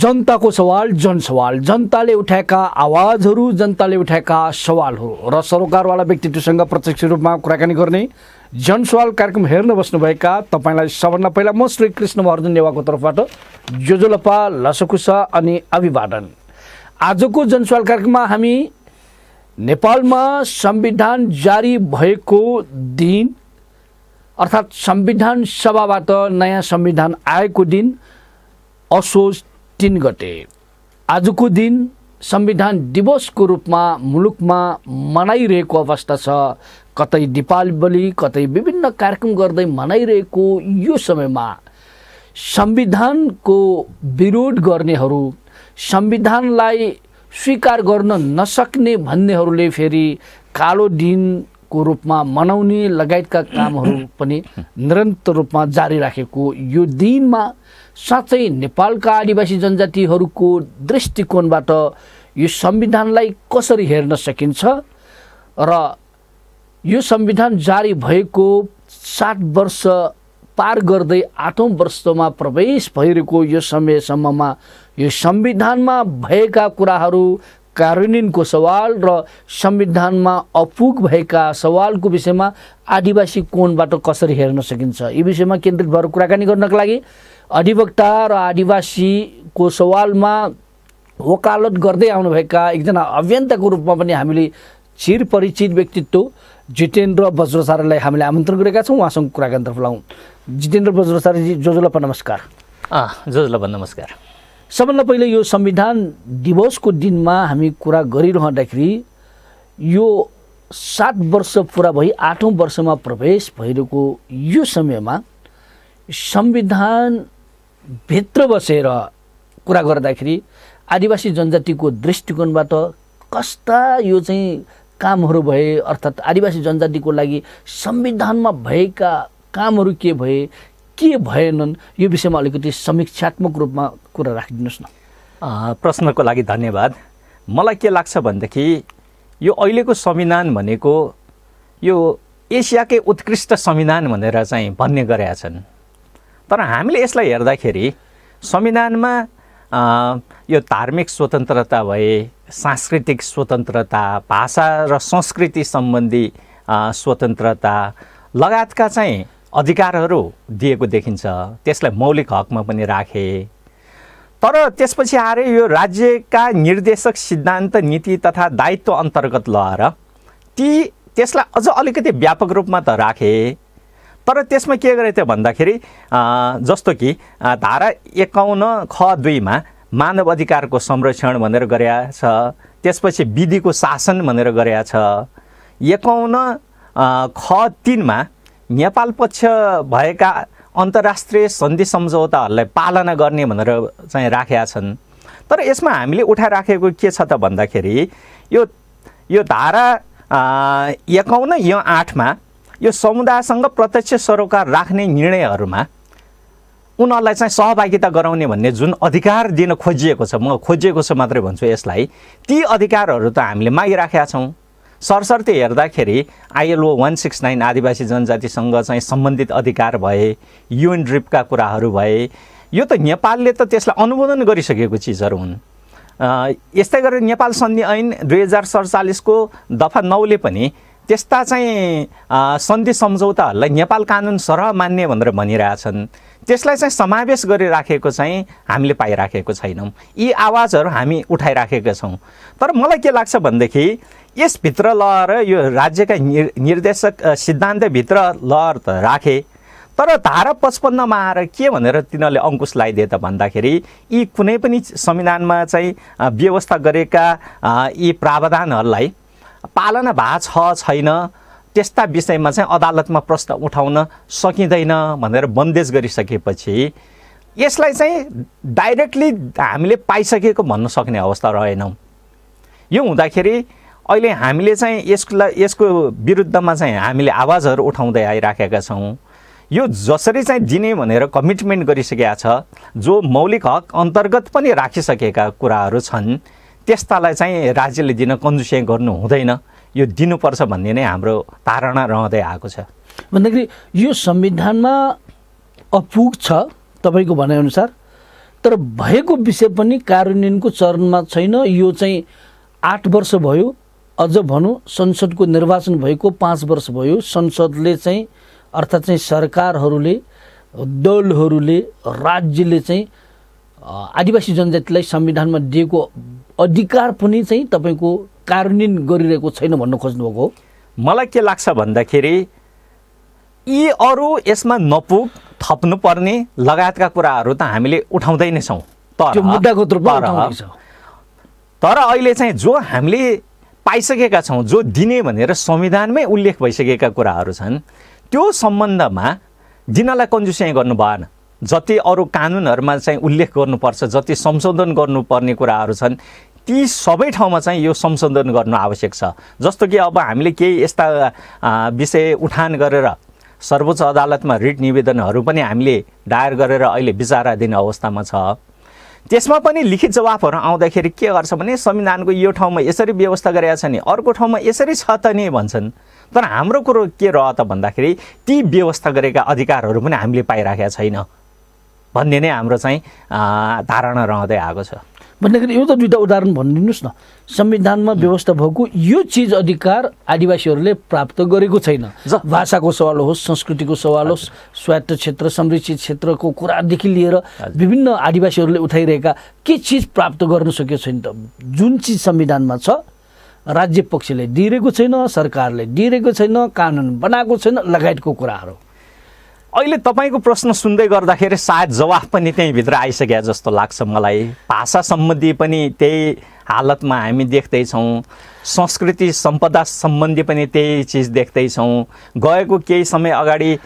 जनताको सवाल जनसवाल जनताले उठाएका आवाजहरू जनताले उठाएका सवालहरू र सरोकारवाला व्यक्तित्वसँग प्रत्यक्ष रूपमा कुराकानी गर्ने जनसवाल कार्यक्रम हेर्न बस्नुभएका तपाईँलाई सबभन्दा पहिला म श्री कृष्ण महर्जन नेवाको तर्फबाट जोजोलपा लसकुसा अनि अभिवादन आजको जनसवाल कार्यक्रममा हामी नेपालमा संविधान जारी भएको दिन अर्थात् संविधान सभाबाट नयाँ संविधान आएको दिन असोज तिन गते आजको दिन संविधान दिवसको रूपमा मुलुकमा मनाइरहेको अवस्था छ कतै दिपावली कतै विभिन्न कार्यक्रम गर्दै मनाइरहेको यो समयमा संविधानको विरोध गर्नेहरू संविधानलाई स्वीकार गर्न नसक्ने भन्नेहरूले फेरि कालो दिनको रूपमा मनाउने लगायतका कामहरू पनि निरन्तर रूपमा जारी राखेको यो दिनमा साँच्चै नेपालका आदिवासी जनजातिहरूको दृष्टिकोणबाट यो संविधानलाई कसरी हेर्न सकिन्छ र यो संविधान जारी भएको सात वर्ष पार गर्दै आठौँ वर्षमा प्रवेश भइरहेको यो समयसम्ममा यो संविधानमा भएका कुराहरू कार्यान्वयनको सवाल र संविधानमा अपुग भएका सवालको विषयमा आदिवासी कोणबाट कसरी हेर्न सकिन्छ यी विषयमा केन्द्रित भएर कुराकानी गर्नको लागि अधिवक्ता र आदिवासीको सवालमा वकालत गर्दै आउनुभएका एकजना अभियन्ताको रूपमा पनि हामीले चिर परिचित व्यक्तित्व जितेन्द्र बज्रचार्यलाई हामीले आमन्त्रण गरेका छौँ उहाँसँग कुराकानीतर्फ लाउँ जितेन्द्र बज्रचार्यजी जोजलापा नमस्कार जोजलापा नमस्कार सबभन्दा पहिले यो संविधान दिवसको दिनमा हामी कुरा गरिरहँदाखेरि यो सात वर्ष पुरा भई आठौँ वर्षमा प्रवेश भइरहेको यो समयमा संविधान भित्र बसेर कुरा गर्दाखेरि आदिवासी जनजातिको दृष्टिकोणबाट कस्ता यो चाहिँ कामहरू भए अर्थात् आदिवासी जनजातिको लागि संविधानमा भएका कामहरू के भए के भएनन् यो विषयमा अलिकति समीक्षात्मक रूपमा कुरा राखिदिनुहोस् न प्रश्नको लागि धन्यवाद मलाई के लाग्छ भनेदेखि यो अहिलेको संविधान भनेको यो एसियाकै उत्कृष्ट संविधान भनेर चाहिँ भन्ने गरेका छन् तर हामीले यसलाई हेर्दाखेरि संविधानमा यो धार्मिक स्वतन्त्रता भए सांस्कृतिक स्वतन्त्रता भाषा र संस्कृति सम्बन्धी स्वतन्त्रता लगायतका चाहिँ अधिकारहरू दिएको देखिन्छ त्यसलाई मौलिक हकमा पनि राखे तर त्यसपछि आएर यो राज्यका निर्देशक सिद्धान्त नीति तथा दायित्व अन्तर्गत लगाएर ती त्यसलाई अझ अलिकति व्यापक रूपमा त राखे तर त्यसमा के गरेको त्यो भन्दाखेरि जस्तो कि धारा एकाउन्न ख दुईमा मानव अधिकारको संरक्षण भनेर गरेका छ त्यसपछि विधिको शासन भनेर गरेका छ एकाउन्न ख तिनमा नेपाल पक्ष भएका अन्तर्राष्ट्रिय सन्धि सम्झौताहरूलाई पालना गर्ने भनेर चाहिँ राखेका छन् तर यसमा हामीले उठाइराखेको के छ त भन्दाखेरि यो यो धारा एकाउन्न यो आठमा यो समुदायसँग प्रत्यक्ष सरोकार राख्ने निर्णयहरूमा उनीहरूलाई चाहिँ सहभागिता गराउने भन्ने जुन अधिकार दिन खोजिएको छ म खोजिएको छ मात्रै भन्छु यसलाई ती अधिकारहरू त हामीले मागिराखेका छौँ सरसर्ती हेर्दाखेरि आइएलओ वान सिक्स नाइन आदिवासी जनजातिसँग चाहिँ सम्बन्धित अधिकार भए युएन ड्रिपका कुराहरू भए यो त नेपालले त त्यसलाई अनुमोदन गरिसकेको चिजहरू हुन् यस्तै गरेर नेपाल सन्धि ऐन दुई हजार सडचालिसको दफा नौले पनि त्यस्ता चाहिँ सन्धि सम्झौताहरूलाई नेपाल कानुन सरह मान्ने भनेर भनिरहेछन् त्यसलाई चाहिँ समावेश गरिराखेको चाहिँ हामीले पाइराखेको छैनौँ यी आवाजहरू हामी उठाइराखेका छौँ तर मलाई के लाग्छ भनेदेखि यसभित्र लहर यो राज्यका निर्देशक सिद्धान्तभित्र लहर त राखे तर धारा पचपन्नमा आएर के भनेर तिनीहरूले अङ्कुश लगाइदिए त भन्दाखेरि यी कुनै पनि संविधानमा चाहिँ व्यवस्था गरेका यी प्रावधानहरूलाई पालना भएको छ छैन त्यस्ता विषयमा चाहिँ अदालतमा प्रश्न उठाउन सकिँदैन भनेर बन्देज गरिसकेपछि यसलाई चाहिँ डाइरेक्टली हामीले पाइसकेको भन्न सक्ने अवस्था रहेनौँ यो हुँदाखेरि अहिले हामीले चाहिँ यसलाई यसको विरुद्धमा चाहिँ हामीले आवाजहरू उठाउँदै आइराखेका छौँ यो जसरी चाहिँ दिने भनेर कमिटमेन्ट गरिसकेका छ जो मौलिक हक अन्तर्गत पनि राखिसकेका कुराहरू छन् त्यस्तालाई चाहिँ राज्यले दिन कन्जुसिया गर्नु हुँदैन यो दिनुपर्छ भन्ने नै हाम्रो धारणा रहँदै आएको छ भन्दाखेरि यो संविधानमा अपुग छ तपाईँको भनाइअनुसार तर भएको विषय पनि कार्यान्वयनको चरणमा छैन यो चाहिँ आठ वर्ष भयो अझ भनौँ संसदको निर्वाचन भएको पाँच वर्ष भयो संसदले चाहिँ अर्थात् चाहिँ सरकारहरूले दलहरूले राज्यले चाहिँ आदिवासी जनजातिलाई संविधानमा दिएको अधिकार पनि चाहिँ तपाईँको कार्यान्वयन गरिरहेको छैन भन्न खोज्नुभएको हो मलाई के लाग्छ भन्दाखेरि यी अरू यसमा नपुग थप्नुपर्ने लगायतका कुराहरू त हामीले उठाउँदै नै छौँ तर त्यो मुद्दाको रूपमा तर अहिले चाहिँ जो हामीले पाइसकेका छौँ जो दिने भनेर संविधानमै उल्लेख भइसकेका कुराहरू छन् त्यो सम्बन्धमा दिनलाई कन्जुस्याइ गर्नु भएन जति अरू कानुनहरूमा चाहिँ उल्लेख गर्नुपर्छ जति संशोधन गर्नुपर्ने कुराहरू छन् ती सबै ठाउँमा चाहिँ यो संशोधन गर्नु आवश्यक छ जस्तो कि अब हामीले केही यस्ता विषय उठान गरेर सर्वोच्च अदालतमा रिट निवेदनहरू पनि हामीले दायर गरेर अहिले विचाराधीन अवस्थामा छ त्यसमा पनि लिखित जवाफहरू आउँदाखेरि के गर्छ भने संविधानको यो ठाउँमा यसरी व्यवस्था गरेका छ नि अर्को ठाउँमा यसरी छ त नि भन्छन् तर हाम्रो कुरो के रह त भन्दाखेरि ती व्यवस्था गरेका अधिकारहरू पनि हामीले पाइराखेका छैन भन्ने नै हाम्रो चाहिँ धारणा रहँदै आएको छ भन्दाखेरि यो त दुईवटा उदाहरण भनिदिनुहोस् न संविधानमा व्यवस्था भएको यो चिज अधिकार आदिवासीहरूले प्राप्त गरेको छैन भाषाको सवाल होस् संस्कृतिको सवाल होस् स्वायत्त क्षेत्र संरक्षित क्षेत्रको कुरादेखि लिएर विभिन्न आदिवासीहरूले उठाइरहेका के चिज प्राप्त गर्न सकेको छैन त जुन चिज संविधानमा छ राज्य पक्षले दिइरहेको छैन सरकारले दिइरहेको छैन कानुन बनाएको छैन लगायतको कुराहरू अहिले तपाईँको प्रश्न सुन्दै गर्दाखेरि सायद जवाफ पनि त्यहीँभित्र आइसक्यो जस्तो लाग्छ मलाई भाषा सम्बन्धी पनि त्यही हालतमा हामी देख्दैछौँ संस्कृति सम्पदा सम्बन्धी पनि त्यही चिज देख्दैछौँ गएको केही समय अगाडि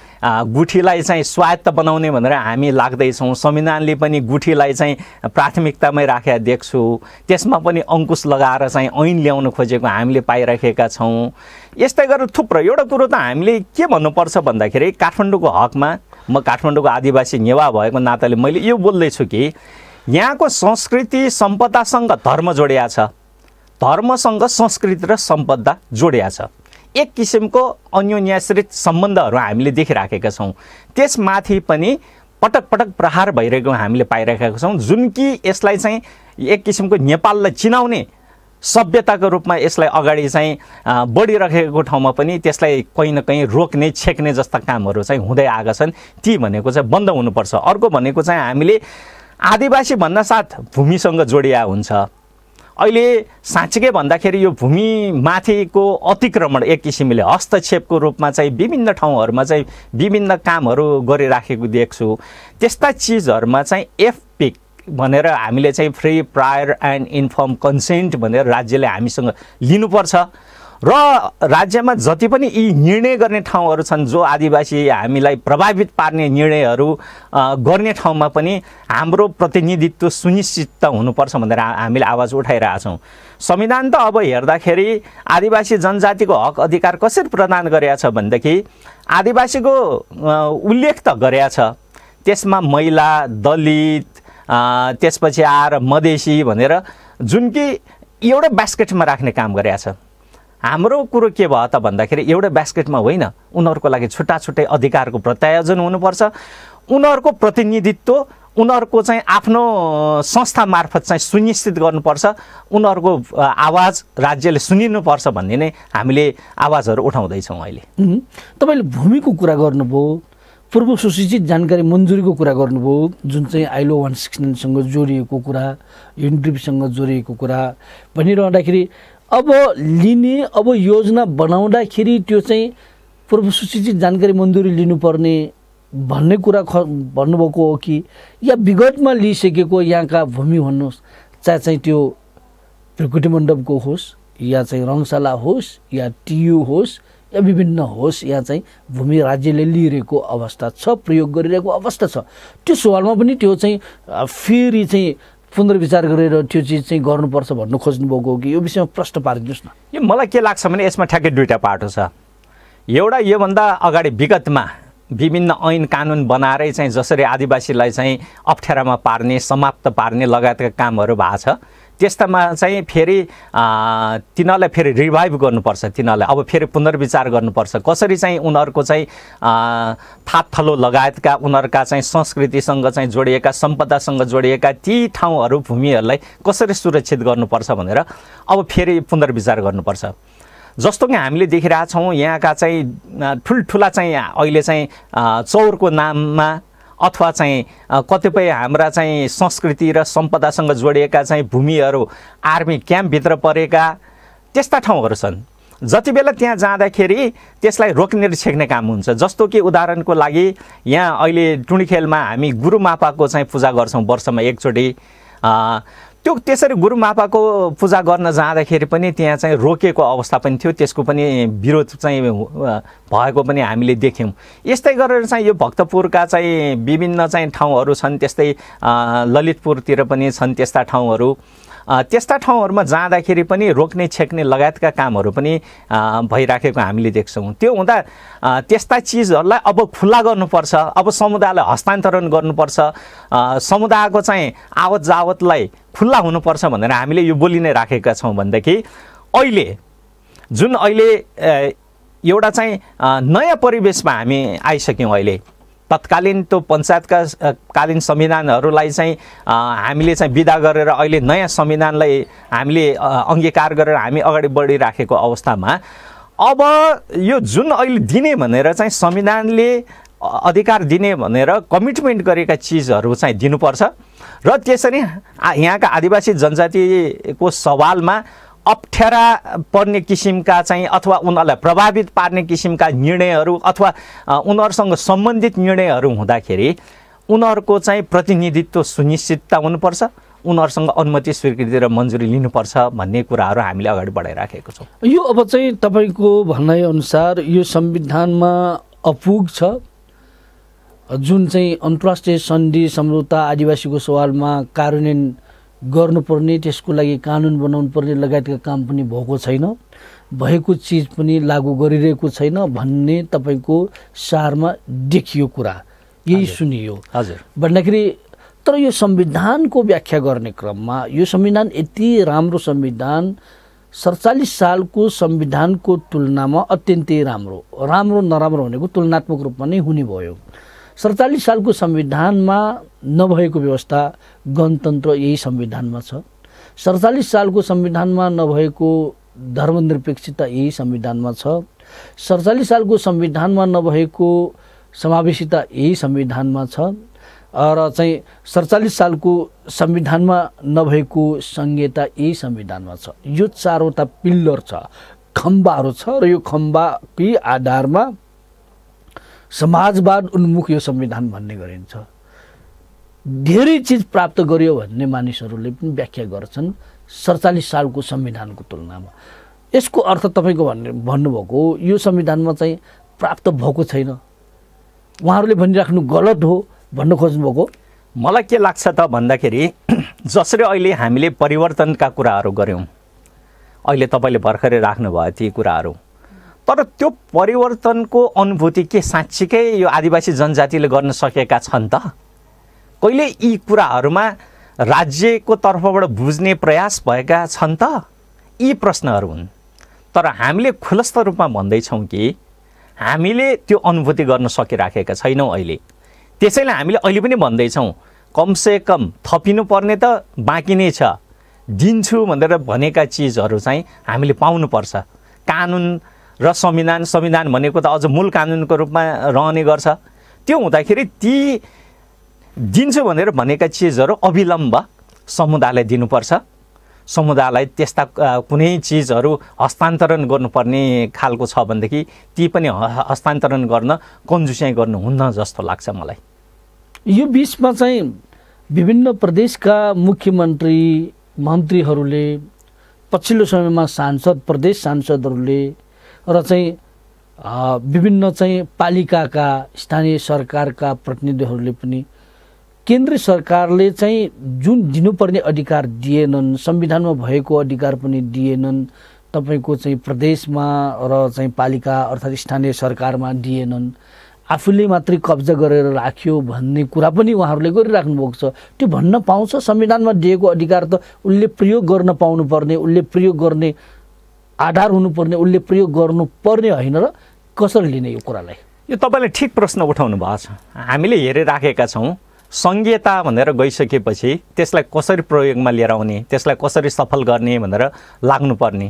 गुठीलाई चाहिँ स्वायत्त बनाउने भनेर हामी लाग्दैछौँ संविधानले पनि गुठीलाई चाहिँ प्राथमिकतामै राखेर देख्छु त्यसमा पनि अङ्कुश लगाएर चाहिँ ऐन ल्याउन खोजेको हामीले पाइराखेका छौँ यस्तै गरेर थुप्रो एउटा कुरो त हामीले के भन्नुपर्छ भन्दाखेरि काठमाडौँको हकमा म काठमाडौँको आदिवासी नेवा भएको नाताले मैले यो बोल्दैछु कि यहाँको संस्कृति सम्पदासँग धर्म जोडिया छ धर्मसँग संस्कृति र सम्पदा जोडिया छ एक किसिमको अन्योन्याश्रित सम्बन्धहरू हामीले देखिराखेका छौँ त्यसमाथि पनि पटक पटक प्रहार भइरहेको हामीले पाइरहेका छौँ जुन कि यसलाई चाहिँ एक किसिमको नेपाललाई चिनाउने सभ्यताको रूपमा यसलाई अगाडि चाहिँ बढिराखेको ठाउँमा पनि त्यसलाई कहीँ न कहीँ रोक्ने छेक्ने जस्ता कामहरू चाहिँ हुँदै आएका छन् ती भनेको चाहिँ बन्द हुनुपर्छ अर्को भनेको चाहिँ हामीले आदिवासी साथ भूमिसँग जोडिया हुन्छ अहिले साँच्चीकै भन्दाखेरि यो भूमिमाथिको अतिक्रमण एक किसिमले हस्तक्षेपको रूपमा चाहिँ विभिन्न ठाउँहरूमा चाहिँ विभिन्न कामहरू गरिराखेको देख्छु त्यस्ता चिजहरूमा चाहिँ एफपिक भनेर हामीले चाहिँ free prior and informed consent भनेर राज्यले हामीसँग लिनुपर्छ र राज्यमा जति पनि यी निर्णय गर्ने ठाउँहरू छन् जो आदिवासी हामीलाई प्रभावित पार्ने निर्णयहरू गर्ने ठाउँमा पनि हाम्रो प्रतिनिधित्व सुनिश्चित त हुनुपर्छ भनेर हामीले आवाज उठाइरहेछौँ संविधान त अब हेर्दाखेरि आदिवासी जनजातिको हक अधिकार कसरी प्रदान छ भनेदेखि आदिवासीको उल्लेख त गरेछ त्यसमा महिला दलित त्यसपछि आएर मधेसी भनेर जुन कि एउटै बास्केटमा राख्ने काम गरेछ हाम्रो कुरो के भयो त भन्दाखेरि एउटा ब्यास्केटमा होइन उनीहरूको लागि छुट्टा छुट्टै अधिकारको प्रत्यायोजन हुनुपर्छ उनीहरूको प्रतिनिधित्व उनीहरूको चाहिँ आफ्नो संस्था मार्फत चाहिँ सुनिश्चित गर्नुपर्छ उनीहरूको आवाज राज्यले सुनिनुपर्छ भन्ने नै हामीले आवाजहरू उठाउँदैछौँ अहिले तपाईँले भूमिको कुरा गर्नुभयो पूर्व सुसूचित जानकारी मन्जुरीको कुरा गर्नुभयो जुन चाहिँ आइलो वान सिक्सटिनसँग जोडिएको कुरा युनिड्रिपसँग जोडिएको कुरा भनिरहँदाखेरि अब लिने अब योजना बनाउँदाखेरि त्यो चाहिँ पूर्व सूचित जानकारी मन्जुरी लिनुपर्ने भन्ने कुरा ख भन्नुभएको हो कि या विगतमा लिइसकेको यहाँका भूमि भन्नुहोस् चाहे चाहिँ त्यो त्रिकुटी मण्डपको होस् या चाहिँ रङशाला होस् या टियु होस् या विभिन्न होस् या चाहिँ भूमि राज्यले लिइरहेको अवस्था छ प्रयोग गरिरहेको अवस्था छ त्यो सवालमा पनि त्यो चाहिँ फेरि चाहिँ पुनर्विचार गरेर त्यो चिज चाहिँ गर्नुपर्छ भन्नु खोज्नुभएको हो कि यो विषयमा प्रश्न पारिदिनुहोस् न यो मलाई के लाग्छ भने यसमा ठ्याक्कै दुईवटा पाटो छ एउटा योभन्दा अगाडि विगतमा विभिन्न ऐन कानुन बनाएरै चाहिँ जसरी आदिवासीलाई चाहिँ अप्ठ्यारामा पार्ने समाप्त पार्ने लगायतका कामहरू भएको छ त्यस्तामा चाहिँ फेरि तिनीहरूलाई फेरि रिभाइभ गर्नुपर्छ तिनीहरूलाई अब फेरि पुनर्विचार गर्नुपर्छ कसरी चाहिँ उनीहरूको चाहिँ थातथलो लगायतका उनीहरूका चाहिँ संस्कृतिसँग चाहिँ जोडिएका सम्पदासँग जोडिएका ती ठाउँहरू भूमिहरूलाई कसरी सुरक्षित गर्नुपर्छ भनेर अब फेरि पुनर्विचार गर्नुपर्छ जस्तो कि हामीले देखिरहेछौँ यहाँका चाहिँ ठुल्ठुला चाहिँ अहिले चाहिँ चौरको नाममा अथवा चाहिँ कतिपय हाम्रा चाहिँ संस्कृति र सम्पदासँग जोडिएका चाहिँ भूमिहरू आर्मी क्याम्पभित्र परेका त्यस्ता ठाउँहरू छन् जति बेला त्यहाँ जाँदाखेरि त्यसलाई रोक्ने र छेक्ने काम हुन्छ जस्तो कि उदाहरणको लागि यहाँ अहिले टुँडीखेलमा हामी गुरुमापाको चाहिँ पूजा गर्छौँ वर्षमा एकचोटि त्यो त्यसरी गुरु मापाको पूजा गर्न जाँदाखेरि पनि त्यहाँ चाहिँ रोकेको अवस्था पनि थियो त्यसको पनि विरोध चाहिँ भएको पनि हामीले देख्यौँ यस्तै गरेर चाहिँ यो भक्तपुरका चाहिँ विभिन्न चाहिँ ठाउँहरू छन् त्यस्तै ललितपुरतिर पनि छन् त्यस्ता ठाउँहरू त्यस्ता ठाउँहरूमा जाँदाखेरि पनि रोक्ने छेक्ने लगायतका कामहरू पनि भइराखेको हामीले देख्छौँ त्यो हुँदा त्यस्ता चिजहरूलाई अब खुल्ला गर्नुपर्छ अब समुदायलाई हस्तान्तरण गर्नुपर्छ समुदायको चाहिँ आवत जावतलाई खुल्ला हुनुपर्छ भनेर हामीले यो बोली नै राखेका छौँ भनेदेखि अहिले जुन अहिले एउटा चाहिँ नयाँ परिवेशमा हामी आइसक्यौँ अहिले तत्कालीन त्यो पञ्चायतका कालीन संविधानहरूलाई चाहिँ हामीले चाहिँ विदा गरेर अहिले नयाँ संविधानलाई हामीले अङ्गीकार गरेर हामी अगाडि बढिराखेको अवस्थामा अब यो जुन अहिले दिने भनेर चाहिँ संविधानले अधिकार दिने भनेर कमिटमेन्ट गरेका चिजहरू चाहिँ दिनुपर्छ र त्यसरी यहाँका आदिवासी जनजातिको सवालमा अप्ठ्यारा पर्ने किसिमका चाहिँ अथवा उनीहरूलाई प्रभावित पार्ने किसिमका निर्णयहरू अथवा उनीहरूसँग सम्बन्धित निर्णयहरू हुँदाखेरि उनीहरूको चाहिँ प्रतिनिधित्व सुनिश्चितता हुनुपर्छ उनीहरूसँग अनुमति स्वीकृति र मन्जुरी लिनुपर्छ भन्ने कुराहरू हामीले अगाडि बढाइराखेको छौँ यो अब चाहिँ तपाईँको भनाइअनुसार यो संविधानमा अपुग छ जुन चाहिँ अन्तर्राष्ट्रिय सन्धि सम्झौता आदिवासीको सवालमा कार्यान्वयन गर्नुपर्ने त्यसको लागि कानुन बनाउनु पर्ने लगायतका काम पनि भएको छैन भएको चिज पनि लागू गरिरहेको छैन भन्ने तपाईँको सारमा देखियो कुरा यही सुनियो हजुर भन्दाखेरि तर यो संविधानको व्याख्या गर्ने क्रममा यो संविधान यति राम्रो संविधान सडचालिस सालको संविधानको तुलनामा अत्यन्तै राम्रो राम्रो नराम्रो भनेको तुलनात्मक रूपमा नै हुने भयो सडचालिस सालको संविधानमा नभएको व्यवस्था गणतन्त्र यही संविधानमा छ सडचालिस सालको संविधानमा नभएको धर्मनिरपेक्षता यही संविधानमा छ सडचालिस सालको संविधानमा नभएको समावेशिता यही संविधानमा छ र चाहिँ सडचालिस सालको संविधानमा नभएको संहिता यही संविधानमा छ यो चारवटा पिल्लर छ खम्बाहरू छ र यो खम्बाकै आधारमा समाजवाद उन्मुख यो संविधान भन्ने गरिन्छ धेरै चिज प्राप्त गर्यो भन्ने मानिसहरूले पनि व्याख्या गर्छन् सडचालिस सालको संविधानको तुलनामा यसको अर्थ तपाईँको भन्ने भन्नुभएको यो संविधानमा चाहिँ प्राप्त भएको छैन उहाँहरूले भनिराख्नु गलत हो भन्न खोज्नुभएको मलाई के लाग्छ त भन्दाखेरि जसरी अहिले हामीले परिवर्तनका कुराहरू गऱ्यौँ अहिले तपाईँले भर्खरै राख्नुभयो ती कुराहरू तर त्यो परिवर्तनको अनुभूति के साँच्चीकै यो आदिवासी जनजातिले गर्न सकेका छन् त कहिले यी कुराहरूमा राज्यको तर्फबाट बुझ्ने प्रयास भएका छन् त यी प्रश्नहरू हुन् तर हामीले खुलस्त रूपमा भन्दैछौँ कि हामीले त्यो अनुभूति गर्न सकिराखेका छैनौँ अहिले त्यसैले हामीले अहिले पनि भन्दैछौँ कमसे कम थपिनुपर्ने त बाँकी नै छ दिन्छु भनेर भनेका चिजहरू चाहिँ हामीले पाउनुपर्छ कानुन र संविधान संविधान भनेको त अझ मूल कानुनको रूपमा रहने गर्छ त्यो हुँदाखेरि ती दिन्छु भनेर भनेका चिजहरू अविलम्ब समुदायलाई दिनुपर्छ समुदायलाई त्यस्ता कुनै चिजहरू हस्तान्तरण गर्नुपर्ने खालको छ भनेदेखि ती पनि हस्तान्तरण गर्न गर्नु गर्नुहुन्न जस्तो लाग्छ मलाई यो बिचमा चाहिँ विभिन्न प्रदेशका मुख्यमन्त्री मन्त्रीहरूले पछिल्लो समयमा सांसद प्रदेश सांसदहरूले र चाहिँ विभिन्न चाहिँ पालिकाका स्थानीय सरकारका प्रतिनिधिहरूले पनि केन्द्र सरकारले चाहिँ जुन दिनुपर्ने अधिकार दिएनन् संविधानमा भएको अधिकार पनि दिएनन् तपाईँको चाहिँ प्रदेशमा र चाहिँ पालिका अर्थात् स्थानीय सरकारमा दिएनन् आफूले मात्रै कब्जा गरेर राख्यो भन्ने कुरा पनि उहाँहरूले गरिराख्नु भएको छ त्यो भन्न पाउँछ संविधानमा दिएको अधिकार त उसले प्रयोग गर्न पाउनुपर्ने उसले प्रयोग गर्ने आधार हुनुपर्ने उसले प्रयोग गर्नुपर्ने होइन र कसरी लिने यो कुरालाई यो तपाईँले ठिक प्रश्न उठाउनु भएको छ हामीले हेरिराखेका छौँ सङ्घीयता भनेर गइसकेपछि त्यसलाई कसरी प्रयोगमा लिएर आउने त्यसलाई कसरी सफल गर्ने भनेर लाग्नुपर्ने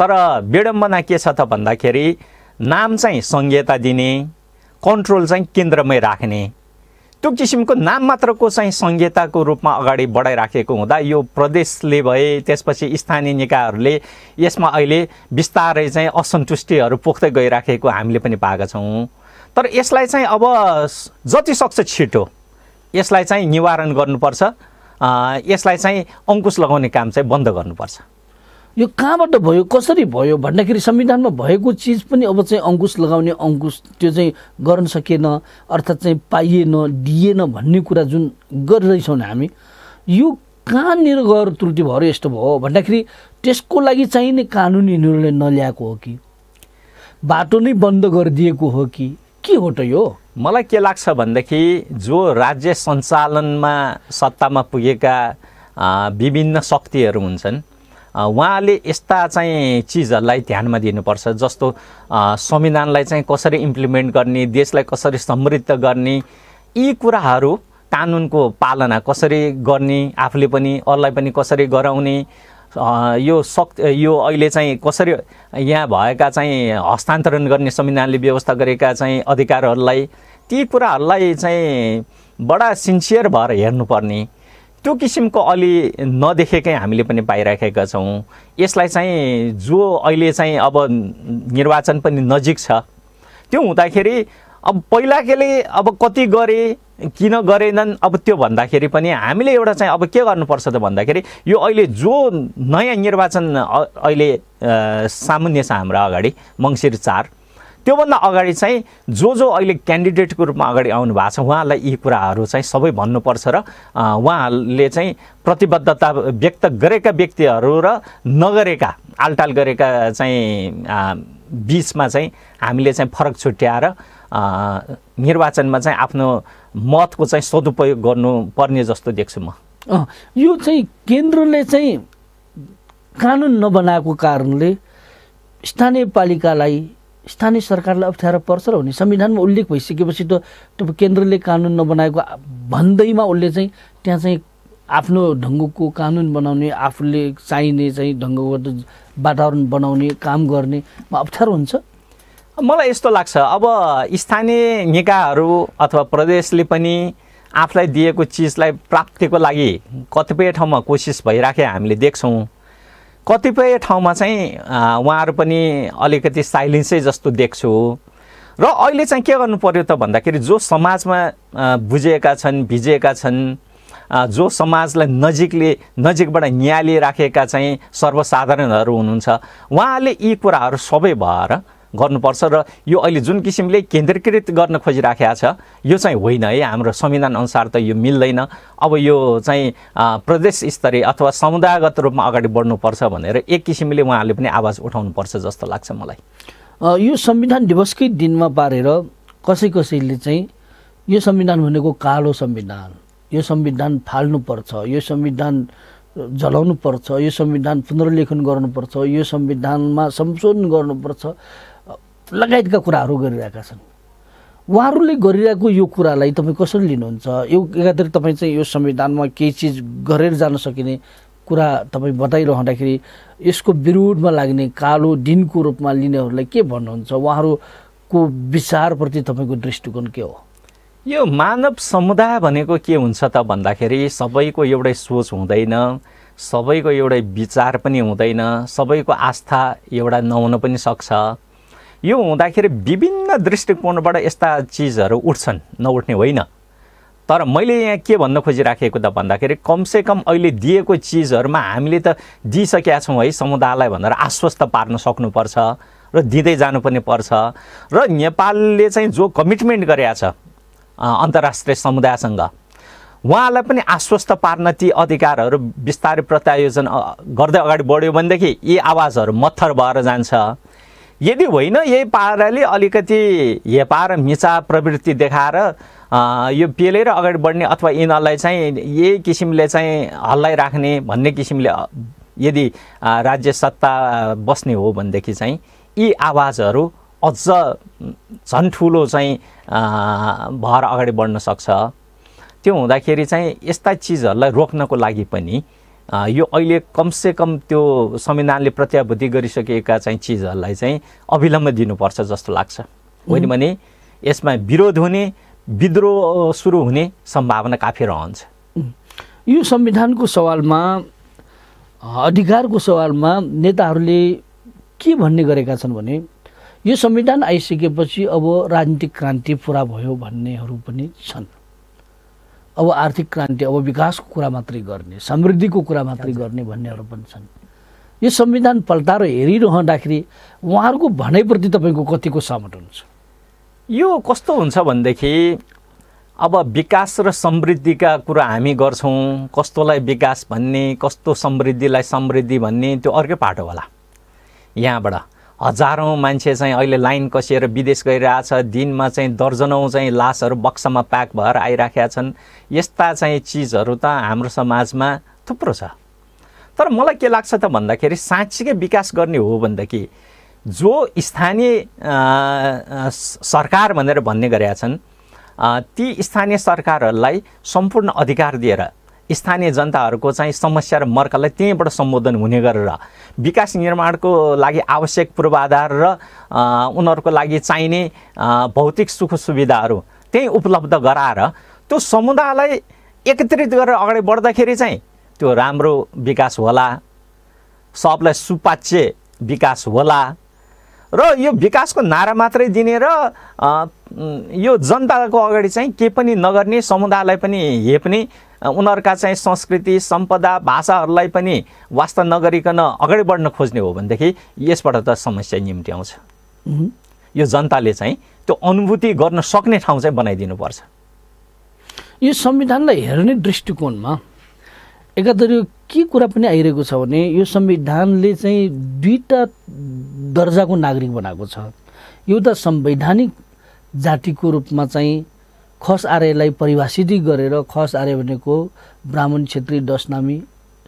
तर विडम्बना के छ त भन्दाखेरि नाम चाहिँ सङ्घीयता दिने कन्ट्रोल चाहिँ केन्द्रमै राख्ने त्यो किसिमको नाम मात्रको चाहिँ संहिताको रूपमा अगाडि बढाइराखेको हुँदा यो प्रदेशले भए त्यसपछि स्थानीय निकायहरूले यसमा अहिले बिस्तारै चाहिँ असन्तुष्टिहरू पोख्दै गइराखेको हामीले पनि पाएका छौँ तर यसलाई चाहिँ अब जति जतिसक्छ छिटो यसलाई चाहिँ निवारण गर्नुपर्छ यसलाई चाहिँ अङ्कुश लगाउने काम चाहिँ बन्द गर्नुपर्छ यो कहाँबाट भयो कसरी भयो भन्दाखेरि संविधानमा भएको चिज पनि अब चाहिँ अङ्कुश लगाउने अङ्कुश त्यो चाहिँ गर्न सकेन अर्थात् चाहिँ पाइएन दिएन भन्ने कुरा जुन गरिरहेछौँ हामी यो कहाँनिर गएर त्रुटि भयो यस्तो भयो भन्दाखेरि त्यसको लागि चाहिने कानुनी निर्णय नल्याएको हो कि बाटो नै बन्द गरिदिएको हो कि के हो त यो मलाई के लाग्छ भनेदेखि जो राज्य सञ्चालनमा सत्तामा पुगेका विभिन्न शक्तिहरू हुन्छन् उहाँले यस्ता चाहिँ चिजहरूलाई ध्यानमा दिनुपर्छ जस्तो संविधानलाई चाहिँ कसरी इम्प्लिमेन्ट गर्ने देशलाई कसरी समृद्ध गर्ने यी कुराहरू कानुनको पालना कसरी गर्ने आफूले पनि अरूलाई पनि कसरी गराउने यो सक् यो अहिले चाहिँ कसरी यहाँ भएका चाहिँ हस्तान्तरण गर्ने संविधानले व्यवस्था गरेका चाहिँ अधिकारहरूलाई ती कुराहरूलाई चाहिँ बडा सिन्सियर भएर हेर्नुपर्ने त्यो किसिमको अलि नदेखेकै हामीले पनि पाइराखेका छौँ यसलाई चाहिँ जो अहिले चाहिँ अब निर्वाचन पनि नजिक छ त्यो हुँदाखेरि अब पहिलाकेले अब कति गरे किन गरेनन् अब त्यो भन्दाखेरि पनि हामीले एउटा चाहिँ अब के गर्नुपर्छ त भन्दाखेरि यो अहिले जो नयाँ निर्वाचन अहिले सामान्य छ हाम्रो अगाडि मङ्सिर चार त्योभन्दा अगाडि चाहिँ जो जो अहिले क्यान्डिडेटको रूपमा अगाडि आउनु भएको छ उहाँलाई यी कुराहरू चाहिँ सबै भन्नुपर्छ र उहाँहरूले चाहिँ प्रतिबद्धता व्यक्त गरेका व्यक्तिहरू र नगरेका आलटाल गरेका चाहिँ बिचमा चाहिँ हामीले चाहिँ फरक छुट्याएर निर्वाचनमा चाहिँ आफ्नो मतको चाहिँ सदुपयोग गर्नुपर्ने जस्तो देख्छु म यो चाहिँ केन्द्रले चाहिँ कानुन नबनाएको कारणले स्थानीय पालिकालाई स्थानीय सरकारलाई अप्ठ्यारो पर्छ र भने संविधानमा उल्लेख भइसकेपछि त केन्द्रले कानुन नबनाएको भन्दैमा उसले चाहिँ त्यहाँ चाहिँ आफ्नो ढङ्गको कानुन बनाउने आफूले चाहिने चाहिँ ढङ्गको वातावरण बनाउने काम गर्नेमा अप्ठ्यारो हुन्छ मलाई यस्तो लाग्छ अब स्थानीय निकायहरू अथवा प्रदेशले पनि आफूलाई दिएको चिजलाई प्राप्तिको लागि कतिपय ठाउँमा कोसिस भइराखे हामीले देख्छौँ कतिपय ठाउँमा चाहिँ उहाँहरू पनि अलिकति साइलेन्सै जस्तो देख्छु र अहिले चाहिँ के गर्नु पर्यो त भन्दाखेरि जो समाजमा बुझेका छन् भिजेका छन् जो समाजलाई नजिकले नजिकबाट नियालिराखेका राखेका चाहिँ सर्वसाधारणहरू हुनुहुन्छ उहाँले यी कुराहरू सबै भएर गर्नुपर्छ र यो अहिले जुन किसिमले केन्द्रीकृत गर्न खोजिराखेको छ यो चाहिँ होइन है हाम्रो संविधान अनुसार त यो मिल्दैन अब यो चाहिँ प्रदेश स्तरीय अथवा समुदायगत रूपमा अगाडि बढ्नुपर्छ भनेर एक किसिमले उहाँहरूले पनि आवाज उठाउनुपर्छ जस्तो लाग्छ मलाई यो संविधान दिवसकै दिनमा पारेर कसै कसैले चाहिँ यो संविधान भनेको कालो संविधान यो संविधान फाल्नुपर्छ यो संविधान पर्छ यो संविधान पुनर्लेखन गर्नुपर्छ यो संविधानमा संशोधन गर्नुपर्छ लगायतका कुराहरू गरिरहेका छन् उहाँहरूले गरिरहेको यो कुरालाई तपाईँ कसरी लिनुहुन्छ यो एकातिर तपाईँ चाहिँ यो संविधानमा केही चिज गरेर जान सकिने कुरा तपाईँ बताइरहँदाखेरि यसको विरुद्धमा लाग्ने कालो दिनको रूपमा लिनेहरूलाई के भन्नुहुन्छ उहाँहरूको विचारप्रति तपाईँको दृष्टिकोण के हो यो मानव समुदाय भनेको के हुन्छ त भन्दाखेरि सबैको एउटै सोच हुँदैन सबैको एउटै विचार पनि हुँदैन सबैको आस्था एउटा नहुन पनि सक्छ यो हुँदाखेरि विभिन्न दृष्टिकोणबाट यस्ता चिजहरू उठ्छन् नउठ्ने होइन तर मैले यहाँ के भन्न खोजिराखेको त भन्दाखेरि कमसेकम अहिले दिएको चिजहरूमा हामीले त दिइसकेका छौँ है समुदायलाई भनेर आश्वस्त पार्न सक्नुपर्छ र दिँदै जानु पनि पर्छ र नेपालले चाहिँ जो कमिटमेन्ट गरेका छ अन्तर्राष्ट्रिय समुदायसँग उहाँलाई पनि आश्वस्त पार्न ती अधिकारहरू बिस्तारै प्रत्यायोजन गर्दै अगाडि बढ्यो भनेदेखि यी आवाजहरू मत्थर भएर जान्छ यदि होइन यही पाराले अलिकति हेपा मिचा प्रवृत्ति देखाएर यो पेलेर अगाडि बढ्ने अथवा यिनीहरूलाई चाहिँ यही किसिमले चाहिँ हल्लाइराख्ने भन्ने किसिमले यदि राज्य सत्ता बस्ने हो भनेदेखि चाहिँ यी आवाजहरू अझ झन् ठुलो चाहिँ भएर अगाडि बढ्न सक्छ त्यो हुँदाखेरि चाहिँ यस्ता चिजहरूलाई रोक्नको लागि पनि यो अहिले कमसेकम त्यो संविधानले प्रत्याभूति गरिसकेका चाहिँ चिजहरूलाई चाहिँ अविलम्ब दिनुपर्छ जस्तो लाग्छ होइन भने यसमा विरोध हुने विद्रोह सुरु हुने सम्भावना काफी रहन्छ यो संविधानको सवालमा अधिकारको सवालमा नेताहरूले के भन्ने गरेका छन् भने यो संविधान आइसकेपछि अब राजनीतिक क्रान्ति पुरा भयो भन्नेहरू पनि छन् अब आर्थिक क्रान्ति अब विकासको कुरा मात्रै गर्ने समृद्धिको कुरा मात्रै गर्ने भन्नेहरू पनि छन् यो संविधान पल्टाएर हेरिरहँदाखेरि उहाँहरूको भनाइप्रति तपाईँको कतिको सहमत हुन्छ यो कस्तो हुन्छ भनेदेखि अब विकास र समृद्धिका कुरा हामी गर्छौँ कस्तोलाई विकास भन्ने कस्तो समृद्धिलाई समृद्धि भन्ने त्यो अर्कै पाटो होला यहाँबाट हजारौँ मान्छे चाहिँ अहिले लाइन कसिएर विदेश गइरहेछ दिनमा चाहिँ दर्जनौँ चाहिँ लासहरू बक्सामा प्याक भएर आइराखेका छन् यस्ता चाहिँ चिजहरू त हाम्रो समाजमा थुप्रो छ तर मलाई के लाग्छ त भन्दाखेरि साँच्चीकै विकास गर्ने हो भनेदेखि जो स्थानीय सरकार भनेर भन्ने गरेका छन् ती स्थानीय सरकारहरूलाई सम्पूर्ण अधिकार दिएर स्थानीय जनताहरूको चाहिँ समस्या र मर्कालाई त्यहीँबाट सम्बोधन हुने गरेर विकास निर्माणको लागि आवश्यक पूर्वाधार र उनीहरूको लागि चाहिने भौतिक सुख सुविधाहरू त्यहीँ उपलब्ध गराएर त्यो समुदायलाई एकत्रित गरेर अगाडि बढ्दाखेरि चाहिँ त्यो राम्रो विकास होला सबलाई सुपाच्य विकास होला र यो विकासको नारा मात्रै दिने र यो जनताको अगाडि चाहिँ के पनि नगर्ने समुदायलाई पनि हेप्ने उनीहरूका चाहिँ संस्कृति सम्पदा भाषाहरूलाई पनि वास्ता नगरिकन अगाडि बढ्न खोज्ने हो भनेदेखि यसबाट त समस्या निम्ति आउँछ यो जनताले चाहिँ त्यो अनुभूति गर्न सक्ने ठाउँ चाहिँ बनाइदिनुपर्छ यो संविधानलाई हेर्ने दृष्टिकोणमा यो के कुरा पनि आइरहेको छ भने यो संविधानले चाहिँ दुईवटा दर्जाको नागरिक बनाएको छ एउटा संवैधानिक जातिको रूपमा चाहिँ खस आर्यलाई परिभाषित गरेर खस आर्य भनेको ब्राह्मण क्षेत्री दशनामी